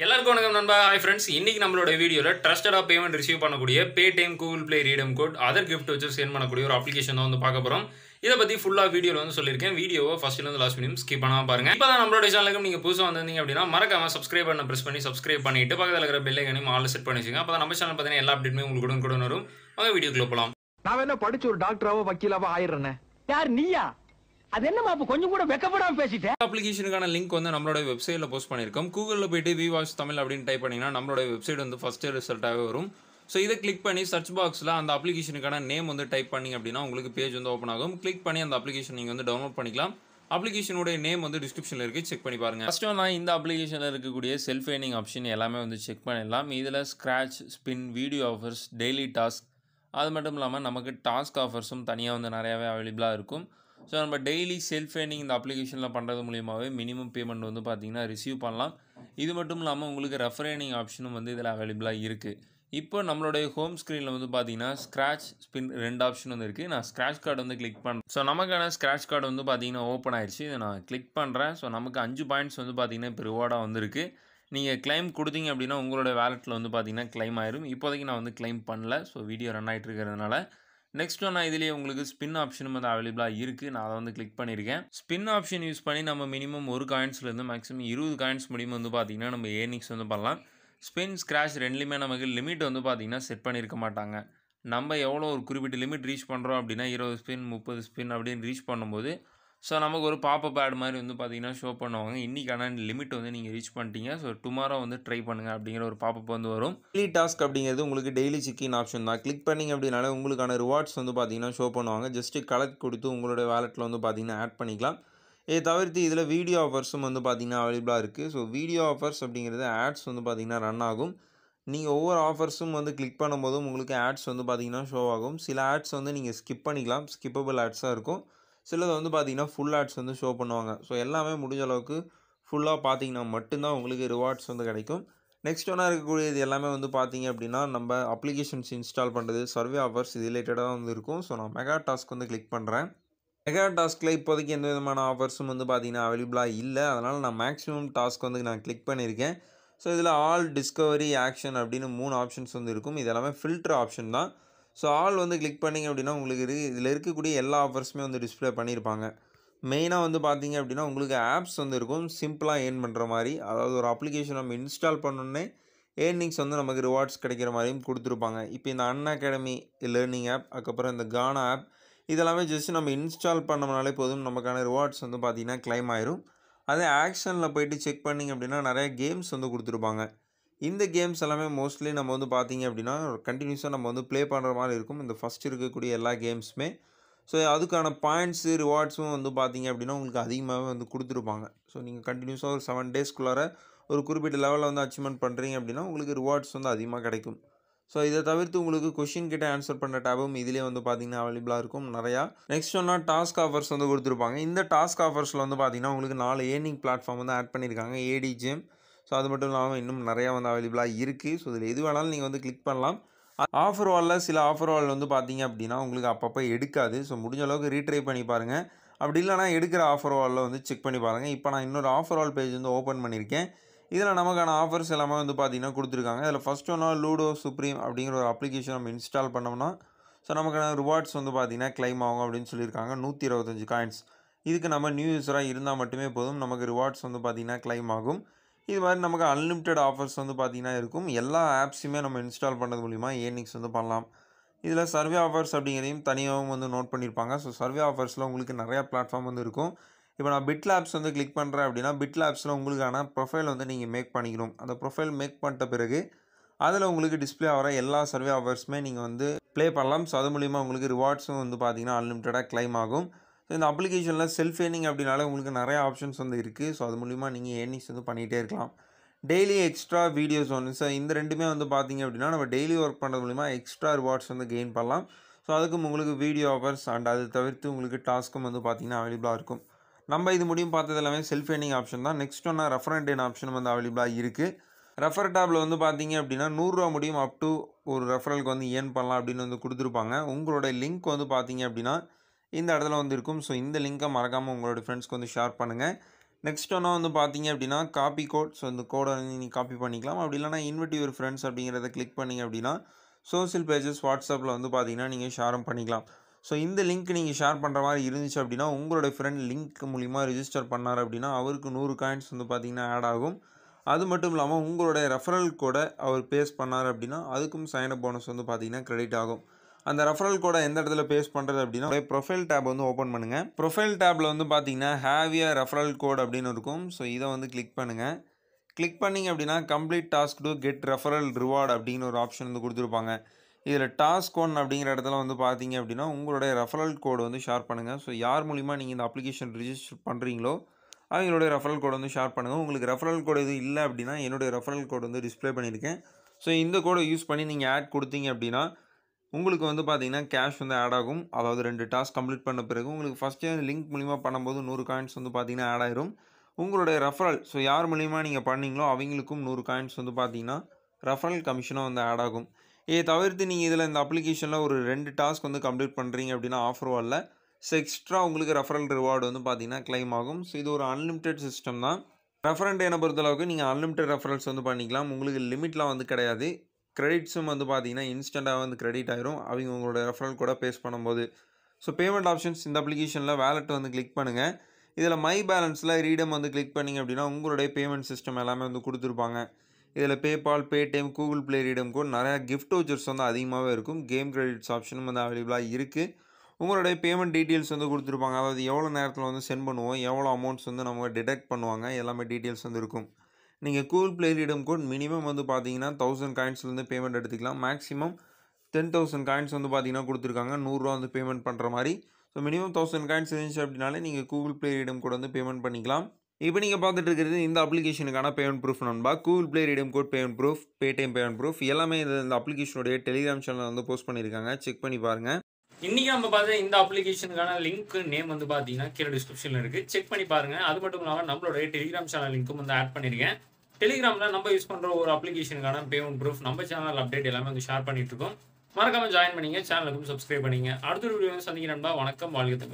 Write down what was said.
எல்லாருக்கும் வணக்கம் நண்பா ஹாய் ஃப்ரெண்ட்ஸ் இன்னைக்கு நம்மளோட வீடியோவில் ட்ரஸ்டடாக பேமெண்ட் ரிசீவ் பண்ணக்கூடிய Paytm Google play redeem code other gift வச்சு சென்ட் பண்ணக்கூடிய ஒரு அப்ளிகேஷன் தான் வந்து பார்க்க போகிறோம் இதை பற்றி ஃபுல்லாக வீடியோவில் வந்து சொல்லியிருக்கேன் வீடியோவை ஃபஸ்ட்லேருந்து லாஸ்ட் மினிமம் ஸ்கிப் பண்ணாமல் பாருங்கள் இப்போ தான் நம்மளோட சேனலுக்கு நீங்கள் புதுசாக வந்திருந்தீங்க அப்படின்னா மறக்காம சப்ஸ்கிரைப் பண்ண ப்ரெஸ் பண்ணி சப்ஸ்கிரைப் பண்ணிட்டு பக்கத்தில் இருக்கிற பெல்லைக்கனையும் ஆல் செட் பண்ணிச்சுங்க அப்போ நம்ம சேனல் பார்த்தீங்கன்னா எல்லா அப்டேட்மே உங்களுக்கு கூட வரும் வாங்க வீடியோக்குள்ளே போகலாம் நான் என்ன படிச்சு ஒரு டாக்டராவோ வக்கீலாவோ ஆயிடுறேன் யார் நீயா அது என்ன மாப்பு கொஞ்சம் கூட வெக்கப்படாம பேசிட்டேன் அப்ளிகேஷனுக்கான லிங்க் வந்து நம்மளோட வெப்சைட்ல போஸ்ட் பண்ணிருக்கோம் கூகுளில் போயிட்டு வி வாஷ் தமிழ் அப்படின்னு டைப் பண்ணீங்கன்னா நம்மளோட வெப்சைட் வந்து ஃபர்ஸ்ட் ரிசல்ட்டாகவே வரும் ஸோ இதை கிளிக் பண்ணி சர்ச் பாக்ஸில் அந்த அப்ளிகேஷனுக்கான நேம் வந்து டைப் பண்ணிங்க அப்படின்னா உங்களுக்கு பேஜ் வந்து ஓப்பன் ஆகும் கிளிக் பண்ணி அந்த அப்ளிகேஷன் நீங்கள் வந்து டவுன்லோட் பண்ணிக்கலாம் அப்ளிகேஷனுடைய நேம் வந்து டிஸ்கிரிப்ஷனில் இருக்குது செக் பண்ணி பாருங்கள் ஃபஸ்ட்டு நான் இந்த அப்ளிகேஷனில் இருக்கக்கூடிய செல்ஃப் ஏர்னிங் ஆப்ஷன் எல்லாமே வந்து செக் பண்ணிடலாம் இதில் scratch spin video offers daily task அது மட்டும் இல்லாமல் நமக்கு டாஸ்க் ஆஃபர்ஸும் தனியாக வந்து நிறையாவே அவைலபிளாக இருக்கும் ஸோ நம்ம டெய்லி செல்ஃப் ஏர்னிங் இந்த அப்ளிகேஷனில் பண்ணுறது மூலியமாகவே மினிமம் பேமெண்ட் வந்து பார்த்திங்கன்னா ரிசீவ் பண்ணலாம் இது மட்டும் இல்லாமல் உங்களுக்கு ரெஃபர் ஏர்னிங் ஆப்ஷனும் வந்து இதில் அவைலபிளாக இருக்குது இப்போ நம்மளுடைய ஹோம் ஸ்க்ரீனில் வந்து பார்த்தீங்கன்னா ஸ்க்ராச் ஸ்பின் ரெண்டு ஆப்ஷன் வந்து இருக்குது நான் ஸ்க்ராச் கார்டு வந்து கிளிக் பண்ணுறேன் ஸோ நமக்கான ஸ்க்ராச் கார்டு வந்து பார்த்தீங்கன்னா ஓப்பன் ஆயிடுச்சு இதை நான் கிளிக் பண்ணுறேன் ஸோ நமக்கு அஞ்சு பாயிண்ட்ஸ் வந்து பார்த்திங்கன்னா இப்போ ரிவார்டாக வந்திருக்கு நீங்கள் கிளைம் கொடுத்தீங்க அப்படின்னா உங்களோட வேலெட்டில் வந்து பார்த்தீங்கன்னா கிளைம் ஆயிரும் இப்போதைக்கு நான் வந்து கிளைம் பண்ணல ஸோ வீடியோ ரன் ஆகிட்டு இருக்கிறதுனால நெக்ஸ்ட் நான் இதுலேயே உங்களுக்கு ஸ்பின் ஆப்ஷனும் வந்து அவைலபிளாக இருக்குது நான் அதை வந்து கிளிக் பண்ணியிருக்கேன் ஸ்பின் ஆப்ஷன் யூஸ் பண்ணி நம்ம மினிமம் ஒரு காயின்ஸ்லேருந்து மேக்ஸிமம் இருபது காயின்ஸ் முடியும் வந்து பார்த்திங்கன்னா நம்ம ஏர்னிங்ஸ் வந்து பண்ணலாம் ஸ்பின் ஸ்க்ராஷ் ரெண்டுலையுமே நமக்கு லிமிட் வந்து பார்த்திங்கன்னா செட் பண்ணியிருக்க மாட்டாங்க நம்ம எவ்வளோ ஒரு குறிப்பிட்ட லிமிட் ரீச் பண்ணுறோம் அப்படின்னா இருபது ஸ்பின் முப்பது ஸ்பின் அப்படின்னு ரீச் பண்ணும்போது ஸோ நமக்கு ஒரு பாப்பப் ஆட் மாதிரி வந்து பார்த்தீங்கன்னா ஷோ பண்ணுவாங்க இன்றைக்கான லிமிட் வந்து நீங்கள் ரீச் பண்ணிட்டீங்க ஸோ டுமாரோ வந்து ட்ரை பண்ணுங்கள் அப்படிங்கிற ஒரு பாப்பப் வந்து வரும் டெய்லி டாஸ்க் அப்படிங்கிறது உங்களுக்கு டெய்லி சிக்கின் ஆப்ஷன் தான் கிளிக் பண்ணிங்க அப்படின்னாலே உங்களுக்கான ரிவார்ட்ஸ் வந்து பார்த்தீங்கன்னா ஷோ பண்ணுவாங்க ஜஸ்ட்டு கலெக்ட் கொடுத்து உங்களோட வேலெட்டில் வந்து பார்த்திங்கன்னா ஆட் பண்ணிக்கலாம் இதை தவிர்த்து இதில் வீடியோ ஆஃபர்ஸும் வந்து பார்த்திங்கன்னா அவைலபிளாக இருக்குது ஸோ வீடியோ ஆஃபர்ஸ் அப்படிங்கிறது ஆட்ஸ் வந்து பார்த்திங்கன்னா ரன் ஆகும் நீங்கள் ஒவ்வொரு ஆஃபர்ஸும் வந்து கிளிக் பண்ணும்போதும் உங்களுக்கு ஆட்ஸ் வந்து பார்த்திங்கன்னா ஷோ ஆகும் சில ஆட்ஸ் வந்து நீங்கள் ஸ்கிப் பண்ணிக்கலாம் ஸ்கிப்பபிள் ஆட்ஸாக இருக்கும் சிலது வந்து பார்த்திங்கன்னா ஃபுல் ஆட்ஸ் வந்து ஷோ பண்ணுவாங்க ஸோ எல்லாமே முடிஞ்ச அளவுக்கு ஃபுல்லாக பார்த்தீங்கன்னா மட்டும்தான் உங்களுக்கு ரிவார்ட்ஸ் வந்து கிடைக்கும் நெக்ஸ்ட் ஒன்றா இருக்கக்கூடியது எல்லாமே வந்து பார்த்தீங்க அப்படின்னா நம்ம அப்ளிகேஷன்ஸ் இன்ஸ்டால் பண்ணுறது சர்வே ஆஃபர்ஸ் இது ரிலேட்டடாக வந்து இருக்கும் ஸோ நான் மெகா டாஸ்க் வந்து கிளிக் பண்ணுறேன் மெகா டாஸ்கில் இப்போதைக்கு எந்த விதமான ஆஃபர்ஸும் வந்து பார்த்தீங்கன்னா அவைலபிளாக இல்லை அதனால் நான் மேக்ஸிமம் டாஸ்க் வந்து நான் கிளிக் பண்ணியிருக்கேன் ஸோ இதில் ஆல் டிஸ்கவரி ஆக்ஷன் அப்படின்னு மூணு ஆப்ஷன்ஸ் வந்து இருக்கும் இது எல்லாமே ஃபில்டர் ஆப்ஷன் தான் ஸோ ஆல் வந்து கிளிக் பண்ணிங்க அப்படின்னா உங்களுக்கு இது இதில் இருக்கக்கூடிய எல்லா ஆஃபர்ஸுமே வந்து டிஸ்பிளே பண்ணியிருப்பாங்க மெயினாக வந்து பார்த்தீங்க அப்படின்னா உங்களுக்கு ஆப்ஸ் வந்து இருக்கும் சிம்பிளாக ஏர்ன் பண்ணுற மாதிரி அதாவது ஒரு அப்ளிகேஷன் நம்ம இன்ஸ்டால் பண்ணோன்னே ஏர்னிங்ஸ் வந்து நமக்கு ரிவார்ட்ஸ் கிடைக்கிற மாதிரியும் கொடுத்துருப்பாங்க இப்போ இந்த அன் அகாடமி லேர்னிங் ஆப் அதுக்கப்புறம் இந்த கானா ஆப் இதெல்லாமே ஜஸ்ட் நம்ம இன்ஸ்டால் பண்ணோம்னாலே போதும் நமக்கான ரிவார்ட்ஸ் வந்து பார்த்திங்கன்னா கிளைம் ஆயிரும் அதே ஆக்ஷனில் போயிட்டு செக் பண்ணிங்க அப்படின்னா நிறைய கேம்ஸ் வந்து கொடுத்துருப்பாங்க இந்த கேம்ஸ் எல்லாமே மோஸ்ட்லி நம்ம வந்து பார்த்திங்க அப்படின்னா கண்டினியூஸாக நம்ம வந்து ப்ளே பண்ணுற மாதிரி இருக்கும் இந்த ஃபஸ்ட் இருக்கக்கூடிய எல்லா கேம்ஸுமே ஸோ அதுக்கான பாயிண்ட்ஸு ரிவார்ட்ஸும் வந்து பார்த்திங்க அப்படின்னா உங்களுக்கு அதிகமாகவே வந்து கொடுத்துருப்பாங்க ஸோ நீங்கள் கண்டினியூஸாக ஒரு செவன் டேஸ்க்குள்ளார ஒரு குறிப்பிட்ட லெவலில் வந்து அச்சீவ்மெண்ட் பண்ணுறீங்க அப்படின்னா உங்களுக்கு ரிவார்ட்ஸ் வந்து அதிகமாக கிடைக்கும் ஸோ இதை தவிர்த்து உங்களுக்கு கொஷின் கிட்ட ஆன்சர் பண்ணுற டேபும் இதிலே வந்து பார்த்தீங்கன்னா அவைலபிளாக இருக்கும் நிறையா நெக்ஸ்ட் ஒன்றா டாஸ்க் ஆஃபர்ஸ் வந்து கொடுத்துருப்பாங்க இந்த டாஸ்க் ஆஃபர்ஸில் வந்து பார்த்திங்கன்னா உங்களுக்கு நாலு ஏர்னிங் பிளாட்ஃபார்ம் வந்து ஆட் பண்ணியிருக்காங்க ஏடி ஜிம் ஸோ அது மட்டும் இல்லாமல் இன்னும் நிறையா வந்து அவைலபிளாக இருக்குது ஸோ இதில் எது வேணாலும் நீங்கள் வந்து கிளிக் பண்ணலாம் ஆஃபர் வாலில் சில ஆஃபர் வால் வந்து பார்த்தீங்க அப்படின்னா உங்களுக்கு அப்பப்போ எடுக்காது ஸோ முடிஞ்ச அளவுக்கு ரீட்ரை பண்ணி பாருங்கள் அப்படி இல்லைனா எடுக்கிற ஆஃபர் வாலில் வந்து செக் பண்ணி பாருங்கள் இப்போ நான் இன்னொரு ஆஃபர் வால் பேஜ் வந்து ஓப்பன் பண்ணியிருக்கேன் இதில் நமக்கான ஆஃபர்ஸ் எல்லாமே வந்து பார்த்திங்கன்னா கொடுத்துருக்காங்க இதில் ஃபஸ்ட் ஒன்றா லூடோ சுப்ரீம் அப்படிங்கிற ஒரு அப்ளிகேஷன் நம்ம இன்ஸ்டால் பண்ணோம்னா ஸோ நமக்கான ரிவார்ட்ஸ் வந்து பார்த்திங்கன்னா கிளைம் ஆகும் அப்படின்னு சொல்லியிருக்காங்க நூற்றி இருபத்தஞ்சு காயின்ஸ் இதுக்கு நம்ம நியூ யூஸராக இருந்தால் மட்டுமே போதும் நமக்கு ரிவார்ட்ஸ் வந்து பார்த்திங்கன்னா கிளைம் ஆகும் இது மாதிரி நமக்கு அன்லிமிட்டெட் ஆஃபர்ஸ் வந்து பார்த்தீங்கன்னா இருக்கும் எல்லா ஆப்ஸுமே நம்ம இன்ஸ்டால் பண்ணுறது மூலிமா ஏர்னிங்ஸ் வந்து பண்ணலாம் இதில் சர்வே ஆஃபர்ஸ் அப்படிங்கிறதையும் தனியாகவும் வந்து நோட் பண்ணியிருப்பாங்க ஸோ சர்வே ஆஃபர்ஸில் உங்களுக்கு நிறையா பிளாட்ஃபார்ம் வந்து இருக்கும் இப்போ நான் பிட் லேப்ஸ் வந்து கிளிக் பண்ணுறேன் அப்படின்னா பிட் லேப்ஸில் உங்களுக்கான ப்ரொஃபைல் வந்து நீங்கள் மேக் பண்ணிக்கணும் அந்த ப்ரொஃபைல் மேக் பண்ணிட்ட பிறகு அதில் உங்களுக்கு டிஸ்பிளே ஆகிற எல்லா சர்வே ஆஃபர்ஸுமே நீங்கள் வந்து ப்ளே பண்ணலாம் ஸோ அது மூலிமா உங்களுக்கு ரிவார்ட்ஸும் வந்து பார்த்திங்கன்னா அன்லிமிட்டடாக கிளைம் ஆகும் ஸோ இந்த அப்ளிகேஷனில் செல்ஃப் ஏர்னிங் அப்படின்னால உங்களுக்கு நிறைய ஆப்ஷன்ஸ் வந்து இருக்குது ஸோ அது மூலிமா நீங்கள் ஏர்னிங்ஸ் வந்து பண்ணிகிட்டே இருக்கலாம் டெய்லி எக்ஸ்ட்ரா வீடியோஸ் ஒன்று ஸோ இந்த ரெண்டுமே வந்து பார்த்திங்க அப்படின்னா நம்ம டெய்லி ஒர்க் பண்ணுறது மூலிமா எக்ஸ்ட்ரா ரிவார்ட்ஸ் வந்து கெயின் பண்ணலாம் ஸோ அதுக்கும் உங்களுக்கு வீடியோ ஆஃபர்ஸ் அண்ட் அது தவிர்த்து உங்களுக்கு டாஸ்க்கும் வந்து பார்த்திங்கன்னா அவைலபிளாக இருக்கும் நம்ம இது முடியும் பார்த்தது எல்லாமே செல்ஃப் ஏர்னிங் ஆப்ஷன் தான் நெக்ஸ்ட் ஒன்றா ரெஃபர் அண்ட் ஆப்ஷன் வந்து அவைலபிளாக இருக்குது ரெஃபர் டேப்பில் வந்து பார்த்தீங்க அப்படின்னா நூறுரூவா முடியும் அப் டு ஒரு ரெஃபரலுக்கு வந்து ஏன் பண்ணலாம் அப்படின்னு வந்து கொடுத்துருப்பாங்க உங்களோட லிங்க் வந்து பார்த்தீங்க அப்படின்னா இந்த இடத்துல வந்து இருக்கும் ஸோ இந்த லிங்க்கை மறக்காமல் உங்களோட ஃப்ரெண்ட்ஸ்க்கு வந்து ஷேர் பண்ணுங்கள் நெக்ஸ்ட் ஒன்றா வந்து பார்த்தீங்க அப்படின்னா காப்பி கோட் ஸோ இந்த கோடை வந்து நீங்கள் காப்பி பண்ணிக்கலாம் அப்படி இல்லைனா இன்வெட்டிவ் ஒரு ஃப்ரெண்ட்ஸ் அப்படிங்கிறத கிளிக் பண்ணிங்க அப்படின்னா சோசியல் பேஜஸ் வாட்ஸ்அப்பில் வந்து பார்த்தீங்கன்னா நீங்கள் ஷேரும் பண்ணிக்கலாம் ஸோ இந்த லிங்க் நீங்கள் ஷேர் பண்ணுற மாதிரி இருந்துச்சு அப்படின்னா உங்களோட ஃப்ரெண்ட் லிங்க் மூலிமா ரிஜிஸ்டர் பண்ணார் அப்படின்னா அவருக்கு நூறு காயின்ஸ் வந்து பார்த்திங்கன்னா ஆட் ஆகும் அது மட்டும் இல்லாமல் உங்களோட ரெஃபரல் கூட அவர் பேஸ் பண்ணார் அப்படின்னா அதுக்கும் சைனப் போனஸ் வந்து பார்த்திங்கன்னா க்ரெடிட் ஆகும் அந்த ரெஃபரல் கோடை எந்த இடத்துல பேஸ்ட் பண்ணுறது அப்படின்னா ப்ரொஃபைல் டேப் வந்து ஓப்பன் பண்ணுங்கள் ப்ரொஃபைல் டேப்பில் வந்து பார்த்தீங்கன்னா ஹேவிய ரெஃபரல் கோட் அப்படின்னு இருக்கும் ஸோ இதை வந்து கிளிக் பண்ணுங்கள் கிளிக் பண்ணிங்க அப்படின்னா complete task to get referral reward அப்படின்னு ஒரு ஆப்ஷன் வந்து கொடுத்துருப்பாங்க இதில் டாஸ்க் ஒன் அப்படிங்கிற இடத்துல வந்து பார்த்தீங்க அப்படின்னா உங்களுடைய ரெஃபரல் கோடு வந்து ஷேர் பண்ணுங்கள் ஸோ யார் மூலிமா நீங்கள் இந்த அப்ளிகேஷன் ரிஜிஸ்டர் பண்ணுறீங்களோ அவங்களுடைய ரெஃபரல் கோடு வந்து ஷேர் பண்ணுங்கள் உங்களுக்கு ரெஃபரல் கோடு எதுவும் இல்லை அப்படின்னா என்னுடைய ரெஃபரல் கோடு வந்து டிஸ்பிளே பண்ணியிருக்கேன் ஸோ இந்த கோடை யூஸ் பண்ணி நீங்கள் ஆட் கொடுத்தீங்க அப்படின்னா உங்களுக்கு வந்து பார்த்தீங்கன்னா கேஷ் வந்து ஆட் ஆகும் அதாவது ரெண்டு டாஸ்க் கம்ப்ளீட் பண்ண பிறகு உங்களுக்கு ஃபஸ்ட்டே லிங்க் மூலிமா பண்ணும்போது நூறு காயின்ஸ் வந்து பார்த்தீங்கன்னா ஆட் ஆயிரும் உங்களுடைய ரெஃபரல் ஸோ யார் மூலிமா நீங்கள் பண்ணீங்களோ அவங்களுக்கும் நூறு காயின்ஸ் வந்து பார்த்தீங்கன்னா ரெஃபரல் கமிஷனாக வந்து ஆட் ஆகும் இதை தவிர்த்து நீங்கள் இதில் இந்த அப்ளிகேஷனில் ஒரு ரெண்டு டாஸ்க் வந்து கம்ப்ளீட் பண்ணுறீங்க அப்படின்னா ஆஃபர் வரல ஸோ எக்ஸ்ட்ரா உங்களுக்கு ரெஃபரல் ரிவார்டு வந்து பார்த்தீங்கன்னா கிளைம் ஆகும் ஸோ இது ஒரு அன்லிமிட்டெட் சிஸ்டம் தான் ரெஃபரண்ட் என்ன பொறுத்தளவுக்கு நீங்கள் அன்லிமிட்டெட் ரெஃபரன்ஸ் வந்து பண்ணிக்கலாம் உங்களுக்கு லிமிட்லாம் வந்து கிடையாது க்ரெடிட்ஸும் வந்து பார்த்தீங்கன்னா இன்ஸ்டண்ட்டாக வந்து க்ரெடிட் ஆயிரும் அவங்க உங்களோட ரெஃபரல் கூட பேஸ் பண்ணும்போது ஸோ பேமெண்ட் ஆப்ஷன்ஸ் இந்த அப்ளிகேஷனில் வேலெட் வந்து கிளிக் பண்ணுங்கள் இதில் மை பேலன்ஸில் ரீடம் வந்து கிளிக் பண்ணிங்க அப்படின்னா உங்களுடைய பேமெண்ட் சிஸ்டம் எல்லாமே வந்து கொடுத்துருப்பாங்க இதில் PayPal Paytm Google play redeem கூட நிறையா கிஃப்ட் வச்சர்ஸ் வந்து அதிகமாகவே இருக்கும் கேம் கிரெடிட்ஸ் ஆப்ஷனும் வந்து அவைலபிளாக இருக்குது உங்களுடைய பேமெண்ட் டீட்டெயில்ஸ் வந்து கொடுத்துருப்பாங்க அதாவது எவ்வளோ நேரத்தில் வந்து சென்ட் பண்ணுவோம் எவ்வளோ அமௌண்ட்ஸ் வந்து நம்ம டிடெக்ட் பண்ணுவாங்க எல்லாமே டீட்டெயில்ஸ் வந்து இருக்கும் நீங்கள் Google play redeem code minimum வந்து பார்த்தீங்கன்னா தௌசண்ட் காயின்ஸ்லேருந்து பேமெண்ட் எடுத்துக்கலாம் மேக்ஸிமம் டென் தௌசண்ட் காயின்ஸ் வந்து பார்த்தீங்கன்னா கொடுத்துருக்காங்க நூறுரூவா வந்து பேமெண்ட் பண்ணுற மாதிரி ஸோ மினிமம் தௌசண்ட் காயின்ஸ் இருந்துச்சு அப்படின்னாலே நீங்கள் கூகுள் பிளே ரீடம் கோட் வந்து பேமெண்ட் பண்ணிக்கலாம் இப்போ நீங்கள் பார்த்துட்டு இருக்கிறது இந்த அப்ளிகேஷனுக்கான பேமெண்ட் ப்ரூஃப் நண்பா Google play redeem code payment proof Paytm payment proof எல்லாமே இந்த இந்த அப்ளிகேஷனுடைய டெலிகிராம் சேனல் வந்து போஸ்ட் பண்ணியிருக்காங்க செக் பண்ணி பாருங்கள் இன்றைக்கி நம்ம பார்த்த இந்த அப்ளிகேஷனுக்கான லிங்க் நேம் வந்து பார்த்தீங்கன்னா கீழே டிஸ்கிரிப்ஷனில் இருக்குது செக் பண்ணி பாருங்கள் அது மட்டும் இல்லாமல் நம்மளுடைய டெலிகிராம் சேனல் லிங்க்கும் வந்து ஆட் பண்ணியிருக்கேன் டெலிகிராமில் நம்ம யூஸ் பண்ணுற ஒரு அப்ளிகேஷனுக்கான பேமெண்ட் ப்ரூஃப் நம்ம சேனல் அப்டேட் எல்லாமே வந்து ஷேர் பண்ணிட்டு இருக்கோம் மறக்காம ஜாயின் பண்ணிங்க சேனலுக்கும் சப்ஸ்கிரைப் பண்ணிங்க அடுத்த வீடியோ சந்திக்கிறேன்பா வணக்கம் வாழ்க்கை